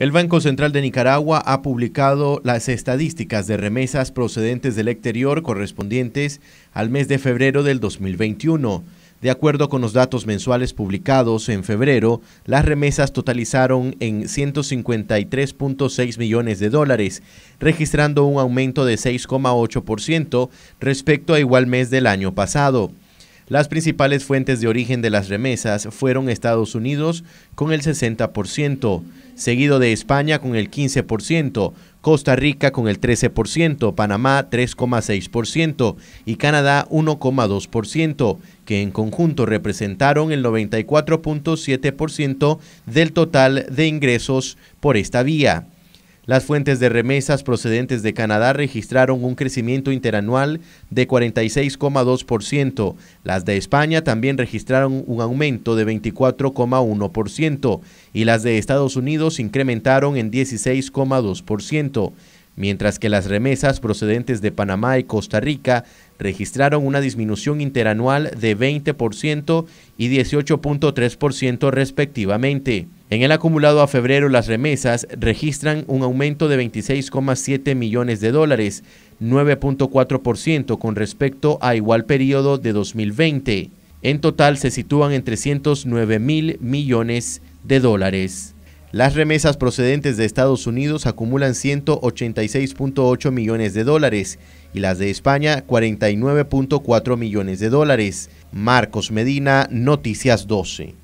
El Banco Central de Nicaragua ha publicado las estadísticas de remesas procedentes del exterior correspondientes al mes de febrero del 2021. De acuerdo con los datos mensuales publicados en febrero, las remesas totalizaron en 153.6 millones de dólares, registrando un aumento de 6,8% respecto a igual mes del año pasado. Las principales fuentes de origen de las remesas fueron Estados Unidos con el 60%, seguido de España con el 15%, Costa Rica con el 13%, Panamá 3,6% y Canadá 1,2%, que en conjunto representaron el 94,7% del total de ingresos por esta vía. Las fuentes de remesas procedentes de Canadá registraron un crecimiento interanual de 46,2%. Las de España también registraron un aumento de 24,1% y las de Estados Unidos incrementaron en 16,2% mientras que las remesas procedentes de Panamá y Costa Rica registraron una disminución interanual de 20% y 18.3% respectivamente. En el acumulado a febrero, las remesas registran un aumento de 26,7 millones de dólares, 9.4% con respecto a igual periodo de 2020. En total se sitúan en 309 mil millones de dólares. Las remesas procedentes de Estados Unidos acumulan 186.8 millones de dólares y las de España 49.4 millones de dólares. Marcos Medina, Noticias 12.